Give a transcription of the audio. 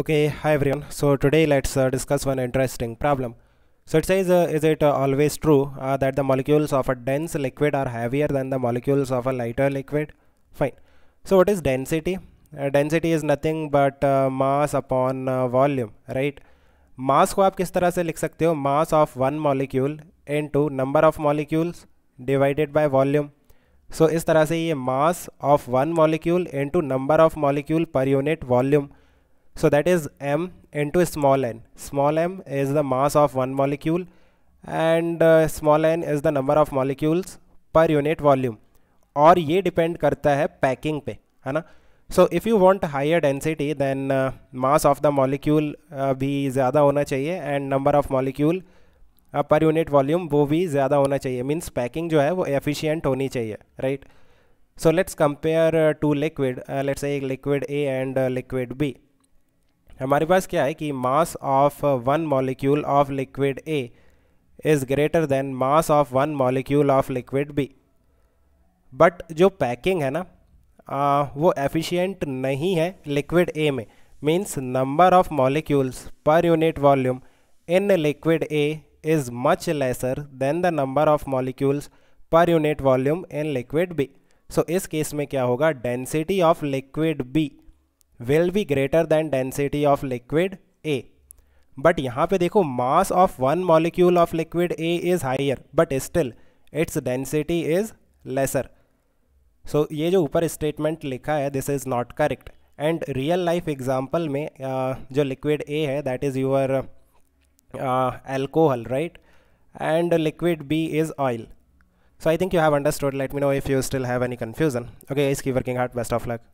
okay hi everyone so today let's uh, discuss one interesting problem so it says uh, is it uh, always true uh, that the molecules of a dense liquid are heavier than the molecules of a lighter liquid fine so what is density uh, density is nothing but uh, mass upon volume right Mass ko आप kis tarah se लिख sakte ho? Mass of one molecule into number of molecules divided by volume. So is tarah se से ये mass of one molecule into number of molecule per unit volume. So that is m into small n. Small m is the mass of one molecule and uh, small n is the number of molecules per unit volume. Or ye depend karta hai packing pe. Hana? So if you want higher density then uh, mass of the molecule uh, bhi zyada hona chahiye and number of molecule uh, per unit volume wo bhi zyada hona chahiye. Means packing jo hai wo efficient honi chahiye. Right? So let's compare two liquid. let's say liquid A and liquid B. हमारे पास क्या है कि mass of one molecule of liquid A is greater than mass of one molecule of liquid B but जो packing है ना आ, uh, वो efficient नहीं है लिक्विड ए में means number of molecules per unit volume in liquid A is much lesser than the number of molecules per unit volume in liquid B so इस case में क्या होगा density of liquid B will be greater than density of liquid A but यहाँ पे देखो mass of one molecule of liquid A is higher but still its density is lesser so ये जो ऊपर स्टेटमेंट लिखा है this is not correct and real life example में uh, जो लिक्विड ए है that is your alcohol right and liquid B is oil so I think you have understood let me know if you still have any confusion okay इसकी working hard best of luck